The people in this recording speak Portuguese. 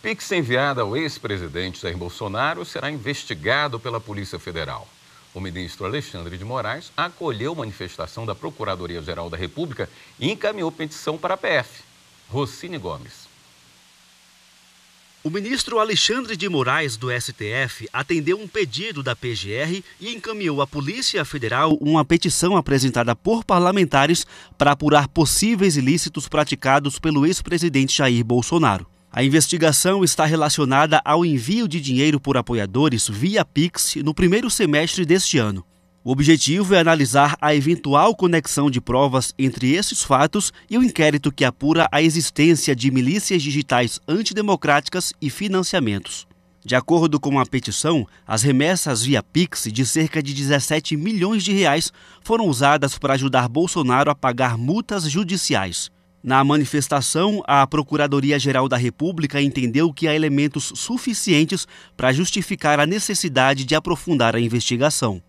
Pix enviada ao ex-presidente Jair Bolsonaro será investigado pela Polícia Federal. O ministro Alexandre de Moraes acolheu manifestação da Procuradoria-Geral da República e encaminhou petição para a PF. Rocine Gomes. O ministro Alexandre de Moraes, do STF, atendeu um pedido da PGR e encaminhou à Polícia Federal uma petição apresentada por parlamentares para apurar possíveis ilícitos praticados pelo ex-presidente Jair Bolsonaro. A investigação está relacionada ao envio de dinheiro por apoiadores via Pix no primeiro semestre deste ano. O objetivo é analisar a eventual conexão de provas entre esses fatos e o inquérito que apura a existência de milícias digitais antidemocráticas e financiamentos. De acordo com a petição, as remessas via Pix de cerca de 17 milhões de reais foram usadas para ajudar Bolsonaro a pagar multas judiciais. Na manifestação, a Procuradoria-Geral da República entendeu que há elementos suficientes para justificar a necessidade de aprofundar a investigação.